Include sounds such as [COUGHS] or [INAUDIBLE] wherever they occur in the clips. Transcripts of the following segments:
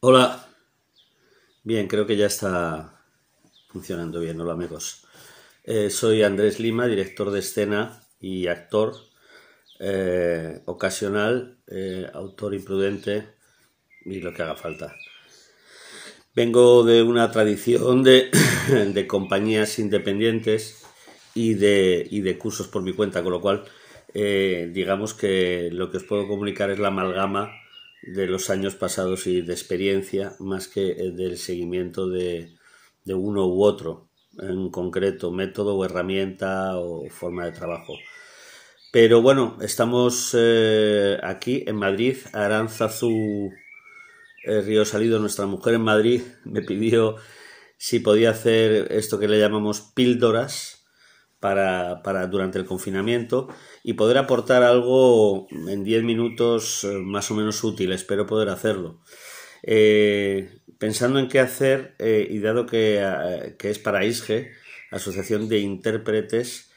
Hola. Bien, creo que ya está funcionando bien. Hola amigos. Eh, soy Andrés Lima, director de escena y actor eh, ocasional, eh, autor imprudente y lo que haga falta. Vengo de una tradición [COUGHS] de, compañías independientes y de, y de, cursos por mi cuenta, con lo cual digamos que lo que os puedo comunicar es la amalgama de los años pasados y de experiencia más que eh, del seguimiento de, de uno u otro en concreto, método o herramienta o forma de trabajo. Pero bueno, estamos eh, aquí en Madrid, Aranzazu su eh, Río Salido, nuestra mujer en Madrid, me pidió si podía hacer esto que le llamamos píldoras, para, para durante el confinamiento y poder aportar algo en 10 minutos eh, más o menos útil. Espero poder hacerlo. Eh, pensando en qué hacer eh, y dado que, que, es para ISGE, Asociación de Intérpretes,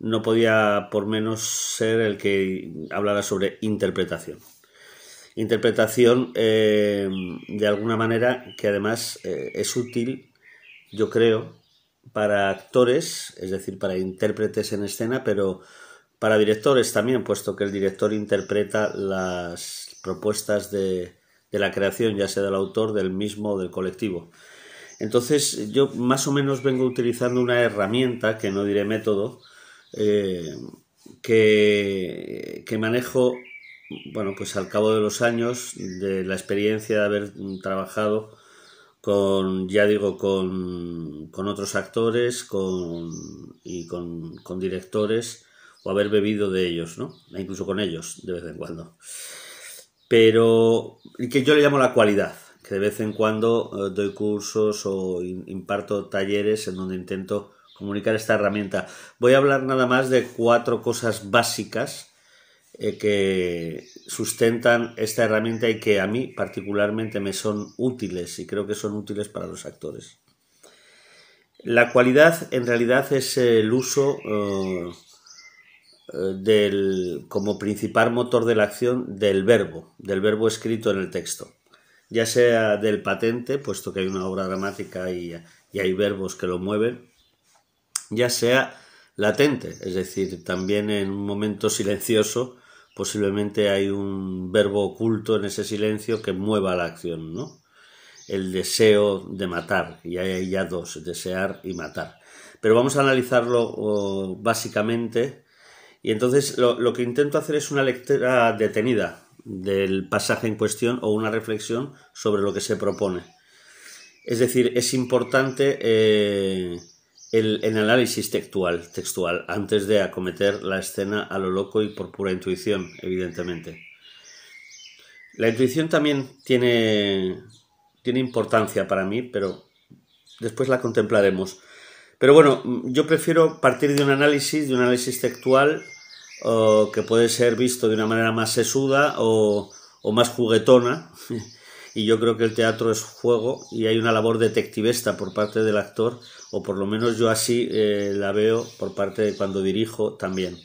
no podía por menos ser el que hablara sobre interpretación. Interpretación de alguna manera que además es útil, yo creo, para actores, es decir, para intérpretes en escena, pero para directores también, puesto que el director interpreta las propuestas de, la creación, ya sea del autor, del mismo o del colectivo. Entonces yo más o menos vengo utilizando una herramienta, que no diré método, eh, que, que, manejo, bueno, pues al cabo de los años, de la experiencia de haber trabajado con, ya digo, con, con otros actores con, y con, directores o haber bebido de ellos, ¿no? E incluso con ellos, de vez en cuando. Pero que yo le llamo la cualidad, que de vez en cuando eh, doy cursos o imparto talleres en donde intento comunicar esta herramienta. Voy a hablar nada más de cuatro cosas básicas eh, que sustentan esta herramienta y que a mí particularmente me son útiles y creo que son útiles para los actores. La cualidad en realidad es el uso eh, eh, como principal motor de la acción del verbo, del verbo escrito en el texto, ya sea del patente, puesto que hay una obra dramática y hay verbos que lo mueven, ya sea latente, es decir, también en un momento silencioso posiblemente hay un verbo oculto en ese silencio que mueva la acción, ¿no? El deseo de matar, y hay ya dos, desear y matar. Pero vamos a analizarlo básicamente, y entonces lo, que intento hacer es una lectura detenida del pasaje en cuestión o una reflexión sobre lo que se propone. Es decir, es importante eh, el, análisis textual, textual, antes de acometer la escena a lo loco y por pura intuición, evidentemente. La intuición también tiene, tiene importancia para mí, pero después la contemplaremos. Pero bueno, yo prefiero partir de un análisis, de un análisis textual, que puede ser visto de una manera más sesuda o, o más juguetona, [LAUGHS] y yo creo que el teatro es juego y hay una labor detectivesta por parte del actor, o por lo menos yo así eh, la veo por parte de cuando dirijo también.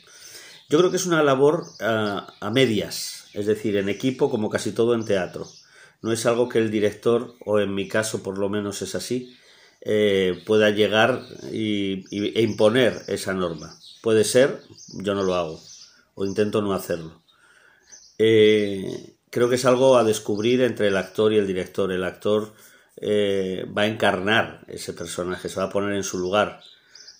Yo creo que es una labor ah, a, medias, es decir, en equipo como casi todo en teatro. No es algo que el director, o en mi caso por lo menos es así, eh, pueda llegar y, e imponer esa norma. Puede ser, yo no lo hago, o intento no hacerlo. Eh, creo que es algo a descubrir entre el actor y el director. El actor eh, va a encarnar ese personaje, se va a poner en su lugar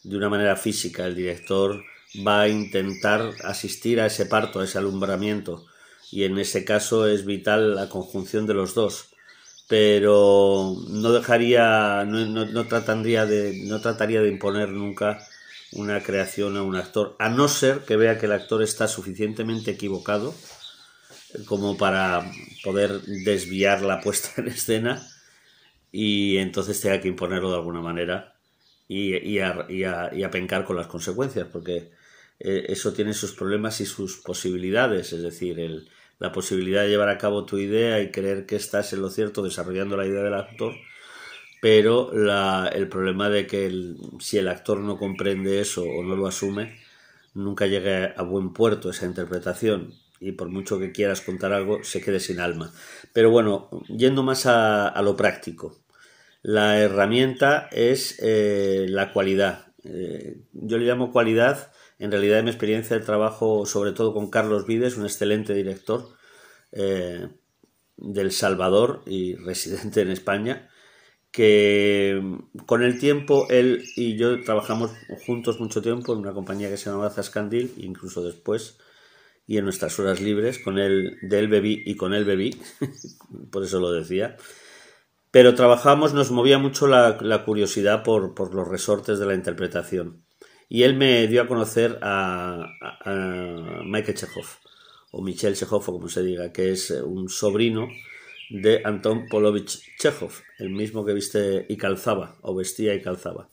de una manera física. El director va a intentar asistir a ese parto, a ese alumbramiento. Y en ese caso es vital la conjunción de los dos. Pero no dejaría, trataría, de, no trataría de imponer nunca una creación a un actor, a no ser que vea que el actor está suficientemente equivocado como para poder desviar la puesta en escena y entonces tenga que imponerlo de alguna manera y, y, a, pencar con las consecuencias, porque eh, eso tiene sus problemas y sus posibilidades, es decir, el, la posibilidad de llevar a cabo tu idea y creer que estás en lo cierto desarrollando la idea del actor, pero la, el problema de que si el actor no comprende eso o no lo asume, nunca llega a buen puerto esa interpretación y por mucho que quieras contar algo, se quede sin alma. Pero bueno, yendo más a, lo práctico, la herramienta es eh, la cualidad. Eh, yo le llamo cualidad, en realidad en mi experiencia de trabajo, sobre todo con Carlos Vides, un excelente director eh, del Salvador y [LAUGHS] residente en España, que con el tiempo él y yo trabajamos juntos mucho tiempo en una compañía que se llamaba Zascandil, incluso después y en nuestras horas libres con el del bebí y con el bebí, [LAUGHS] por eso lo decía. Pero trabajábamos, nos movía mucho la, curiosidad por, los resortes de la interpretación. Y él me dio a conocer a, a, Michael Chekhov, o Michel Chekhov, o como se diga, que es eh, un sobrino de Anton Polovich Chekhov, el mismo que viste y calzaba, o vestía y calzaba.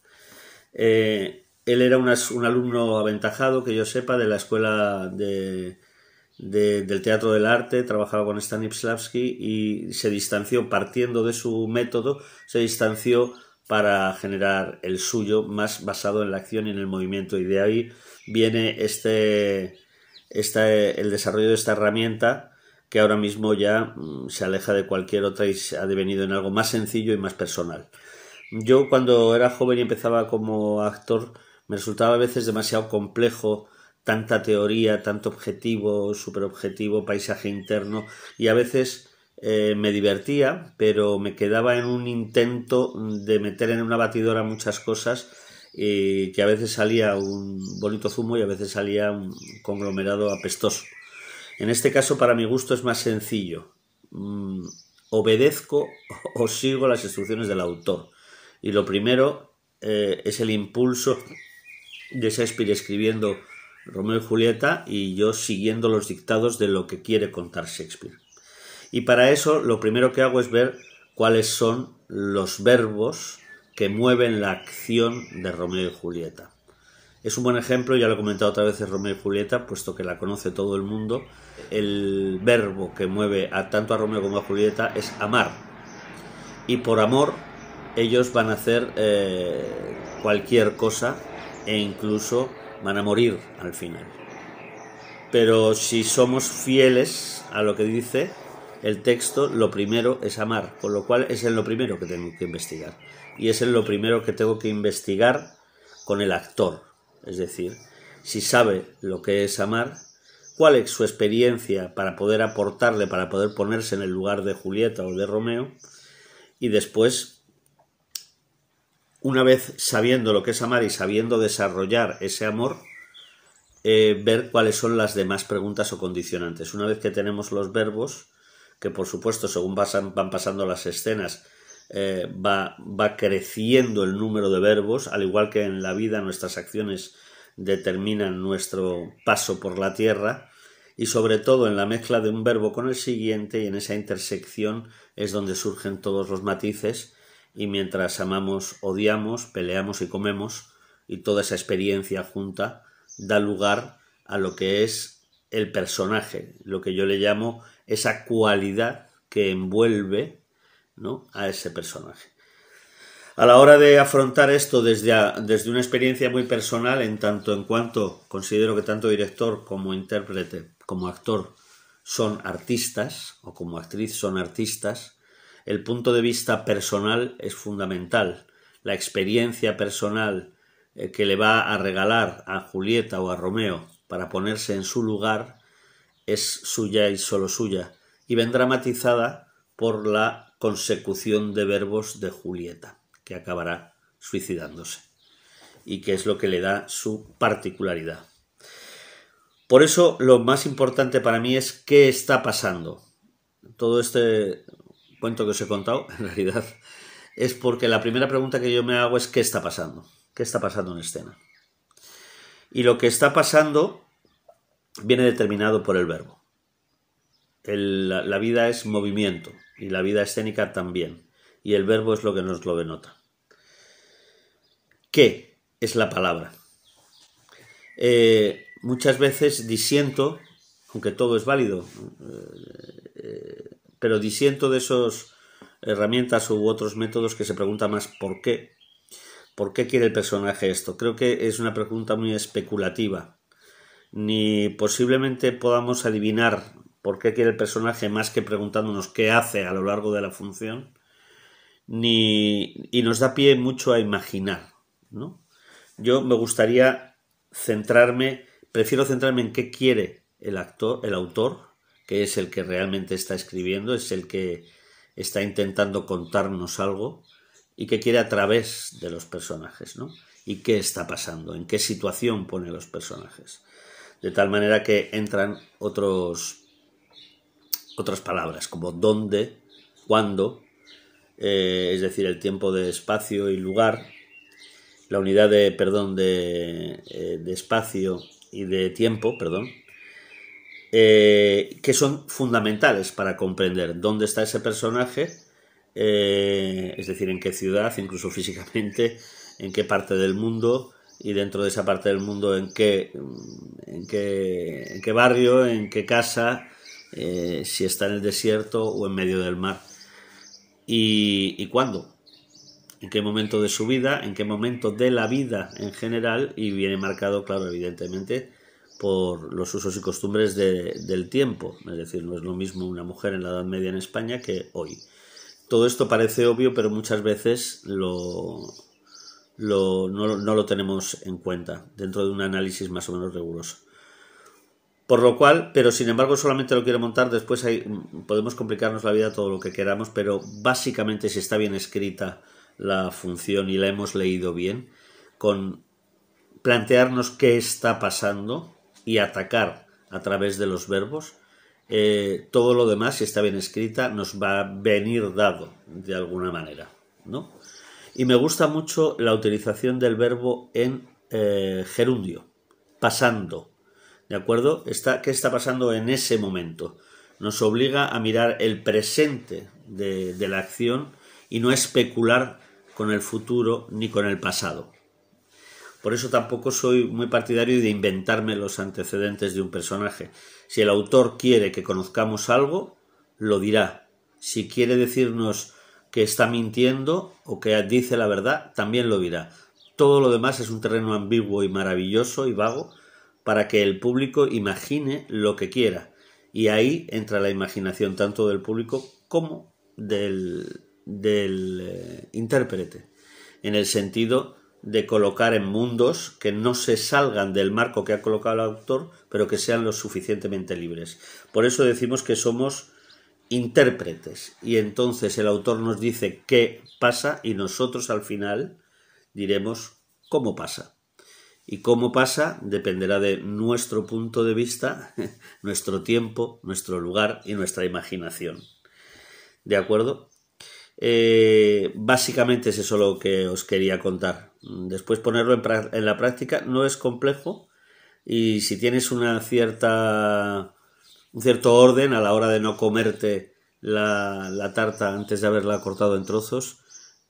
Eh, él era un alumno aventajado, que yo sepa, de la escuela de, del teatro del arte, trabajaba con Stanislavski y se distanció, partiendo de su método, se distanció para generar el suyo más basado en la acción y en el movimiento. Y de ahí viene este, el desarrollo de esta herramienta que ahora mismo ya mm, se aleja de cualquier otra y se ha devenido en algo más sencillo y más personal. Yo cuando era joven y empezaba como actor me resultaba a veces demasiado complejo tanta teoría, tanto objetivo, superobjetivo, paisaje interno, y a veces eh, me divertía, pero me quedaba en un intento de meter en una batidora muchas cosas y eh, que a veces salía un bonito zumo y a veces salía un conglomerado apestoso. En este caso, para mi gusto, es más sencillo. Mm, obedezco o sigo las instrucciones del autor. Y lo primero eh, es el impulso de Shakespeare escribiendo Romeo y Julieta y yo siguiendo los dictados de lo que quiere contar Shakespeare. Y para eso lo primero que hago es ver cuáles son los verbos que mueven la acción de Romeo y Julieta. Es un buen ejemplo, ya lo he comentado otra vez, Romeo y Julieta, puesto que la conoce todo el mundo. El verbo que mueve a, tanto a Romeo como a Julieta es amar. Y por amor ellos van a hacer eh, cualquier cosa e incluso van a morir al final. Pero si somos fieles a lo que dice el texto, lo primero es amar, con lo cual es en lo primero que tengo que investigar. Y es en lo primero que tengo que investigar con el actor. Es decir, si sabe lo que es amar, cuál es su experiencia para poder aportarle, para poder ponerse en el lugar de Julieta o de Romeo, y después una vez sabiendo lo que es amar y sabiendo desarrollar ese amor, eh, ver cuáles son las demás preguntas o condicionantes. Una vez que tenemos los verbos, que por supuesto según van pasando las escenas, eh, va, va, creciendo el número de verbos, al igual que en la vida nuestras acciones determinan nuestro paso por la tierra, y sobre todo en la mezcla de un verbo con el siguiente y en esa intersección es donde surgen todos los matices y mientras amamos, odiamos, peleamos y comemos, y toda esa experiencia junta da lugar a lo que es el personaje, lo que yo le llamo esa cualidad que envuelve ¿no? a ese personaje. A la hora de afrontar esto desde, desde una experiencia muy personal, en tanto en cuanto considero que tanto director como intérprete, como actor, son artistas, o como actriz son artistas, el punto de vista personal es fundamental. La experiencia personal eh, que le va a regalar a Julieta o a Romeo para ponerse en su lugar es suya y solo suya, y vendrá matizada por la consecución de verbos de Julieta, que acabará suicidándose, y que es lo que le da su particularidad. Por eso lo más importante para mí es qué está pasando. Todo este cuento que os he contado, [LAUGHS] en realidad, es porque la primera pregunta que yo me hago es ¿qué está pasando? ¿Qué está pasando en escena? Y lo que está pasando viene determinado por el verbo. la, vida es movimiento y la vida escénica también. Y el verbo es lo que nos lo denota. ¿Qué es la palabra? Eh, muchas veces disiento, aunque todo es válido, eh, eh, pero disiento de esas herramientas u otros métodos que se pregunta más por qué. ¿Por qué quiere el personaje esto? Creo que es una pregunta muy especulativa. Ni posiblemente podamos adivinar por qué quiere el personaje más que preguntándonos qué hace a lo largo de la función. Ni, y nos da pie mucho a imaginar. ¿no? Yo me gustaría centrarme, prefiero centrarme en qué quiere el actor, el autor, que es el que realmente está escribiendo, es el que está intentando contarnos algo y que quiere a través de los personajes, ¿no? Y qué está pasando, en qué situación pone los personajes. De tal manera que entran otros, otras palabras, como dónde, cuándo, eh, es decir, el tiempo de espacio y lugar, la unidad de, perdón, de, eh, de espacio y de tiempo, perdón, eh, que son fundamentales para comprender dónde está ese personaje, eh, es decir, en qué ciudad, incluso físicamente, en qué parte del mundo y dentro de esa parte del mundo en qué, en qué, barrio, en qué casa, eh, si está en el desierto o en medio del mar. y cuándo? en qué momento de su vida, en qué momento de la vida en general, y viene marcado, claro, evidentemente, por los usos y costumbres del tiempo. Es decir, no es lo mismo una mujer en la Edad Media en España que hoy. Todo esto parece obvio, pero muchas veces lo, no, lo tenemos en cuenta dentro de un análisis más o menos riguroso. Por lo cual, pero sin embargo solamente lo quiero montar, después podemos complicarnos la vida todo lo que queramos, pero básicamente si está bien escrita la función y la hemos leído bien, con plantearnos qué está pasando, y atacar a través de los verbos, eh, todo lo demás, si está bien escrita, nos va a venir dado de alguna manera. ¿no? Y me gusta mucho la utilización del verbo en eh, gerundio, pasando. ¿De acuerdo? Está, ¿Qué está pasando en ese momento? Nos obliga a mirar el presente de la acción y no especular con el futuro ni con el pasado. Por eso tampoco soy muy partidario de inventarme los antecedentes de un personaje. Si el autor quiere que conozcamos algo, lo dirá. Si quiere decirnos que está mintiendo o que dice la verdad, también lo dirá. Todo lo demás es un terreno ambiguo y maravilloso y vago para que el público imagine lo que quiera. Y ahí entra la imaginación tanto del público como del, del eh, intérprete, en el sentido de colocar en mundos que no se salgan del marco que ha colocado el autor, pero que sean lo suficientemente libres. Por eso decimos que somos intérpretes y entonces el autor nos dice qué pasa y nosotros al final diremos cómo pasa. Y cómo pasa dependerá de nuestro punto de vista, [LAUGHS] nuestro tiempo, nuestro lugar y nuestra imaginación. ¿De acuerdo? Eh, básicamente es eso lo que os quería contar. Después ponerlo en, la práctica no es complejo y si tienes una cierta, un cierto orden a la hora de no comerte la, la tarta antes de haberla cortado en trozos,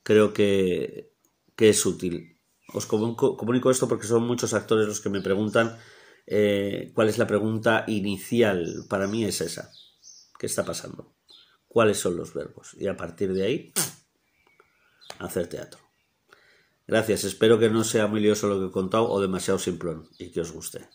creo que, que es útil. Os comunico, esto porque son muchos actores los que me preguntan eh, cuál es la pregunta inicial. Para mí es esa. ¿Qué está pasando? ¿Cuáles son los verbos? Y a partir de ahí, hacer teatro. Gracias, espero que no sea muy lo que he contado o demasiado simplón y que os guste.